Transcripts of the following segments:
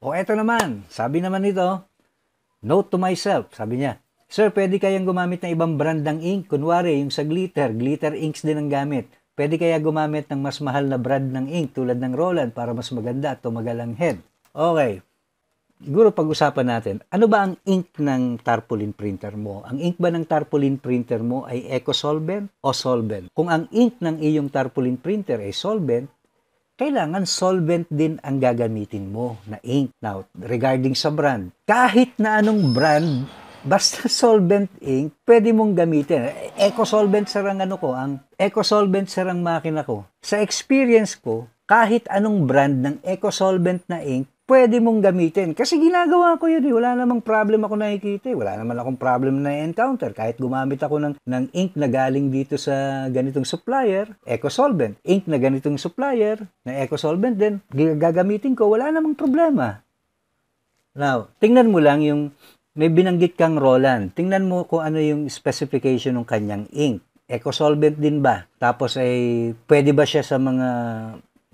O eto naman, sabi naman nito, note to myself, sabi niya, Sir, pwede kayang gumamit ng ibang brand ng ink. Kunwari, yung sa glitter, glitter inks din ang gamit. Pwede kaya gumamit ng mas mahal na brand ng ink tulad ng Roland para mas maganda at tumagal ang head. Okay, siguro pag-usapan natin, ano ba ang ink ng tarpaulin printer mo? Ang ink ba ng tarpaulin printer mo ay eco-solvent o solvent? Kung ang ink ng iyong tarpaulin printer ay solvent, kailangan solvent din ang gagamitin mo na ink. Now, regarding sa brand, kahit na anong brand, basta solvent ink, pwede mong gamitin. Eco-solvent sarang ano ko, ang eco-solvent sarang makina ko. Sa experience ko, kahit anong brand ng eco-solvent na ink, pwede mong gamitin. Kasi ginagawa ko yun, eh. wala namang problem ako nakikita, eh. wala naman akong problem na encounter. Kahit gumamit ako ng, ng ink na galing dito sa ganitong supplier, eco-solvent. Ink na ganitong supplier, na eco-solvent din, gagamitin ko, wala namang problema. Now, tingnan mo lang yung may binanggit kang Roland. Tingnan mo kung ano yung specification ng kanyang ink. Eco-solvent din ba? Tapos ay pwede ba siya sa mga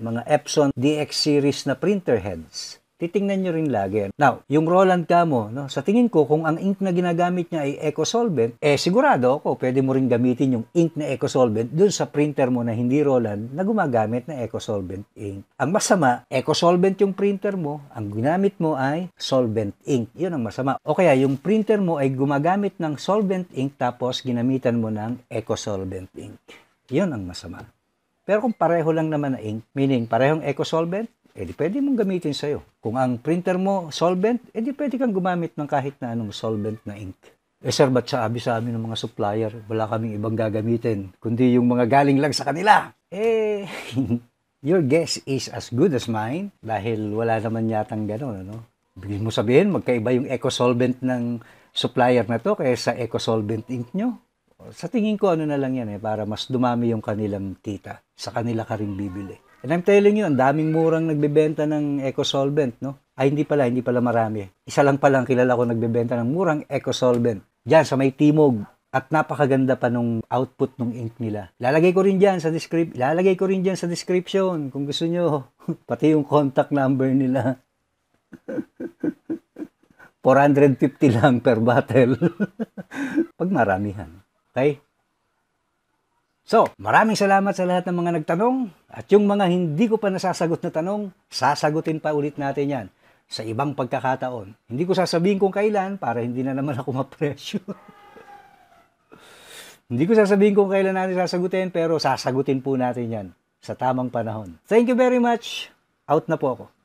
mga Epson DX series na printer heads? titingnan nyo rin lagi. Now, yung Roland Camo, no, sa tingin ko, kung ang ink na ginagamit niya ay eco-solvent, eh sigurado ako, pwede mo rin gamitin yung ink na eco-solvent dun sa printer mo na hindi Roland na gumagamit na eco-solvent ink. Ang masama, eco-solvent yung printer mo, ang ginamit mo ay solvent ink. Yun ang masama. O kaya, yung printer mo ay gumagamit ng solvent ink tapos ginamitan mo ng eco-solvent ink. Yun ang masama. Pero kung pareho lang naman na ink, meaning parehong eco-solvent, edi eh, pwede mong gamitin sa'yo. Kung ang printer mo solvent, edi eh, pwede kang gumamit ng kahit na anong solvent na ink. Eh sir, ba't sabi sa amin ng mga supplier, wala kaming ibang gagamitin, kundi yung mga galing lang sa kanila? Eh, your guess is as good as mine dahil wala naman yatang gano'n, ano? Ibig mo sabihin, magkaiba yung eco-solvent ng supplier na to kaysa eco-solvent ink nyo. Sa tingin ko, ano na lang yan eh, para mas dumami yung kanilang kita. Sa kanila ka rin bibili. And I'm telling you, ang daming murang nagbebenta ng eco-solvent, no? Ay, hindi pala, hindi pala marami. Isa lang pala ang kilala ko nagbebenta ng murang eco-solvent. Diyan sa may timog. At napakaganda pa nung output nung ink nila. Lalagay ko rin diyan sa description. Lalagay ko rin diyan sa description kung gusto nyo. Pati yung contact number nila. 450 lang per bottle. Pag maramihan. Okay? So, maraming salamat sa lahat ng mga nagtanong. At yung mga hindi ko pa nasasagot na tanong, sasagutin pa ulit natin yan sa ibang pagkakataon. Hindi ko sasabihin kung kailan para hindi na naman ako ma-pressure. hindi ko sasabihin kung kailan natin sasagutin pero sasagutin po natin yan sa tamang panahon. Thank you very much. Out na po ako.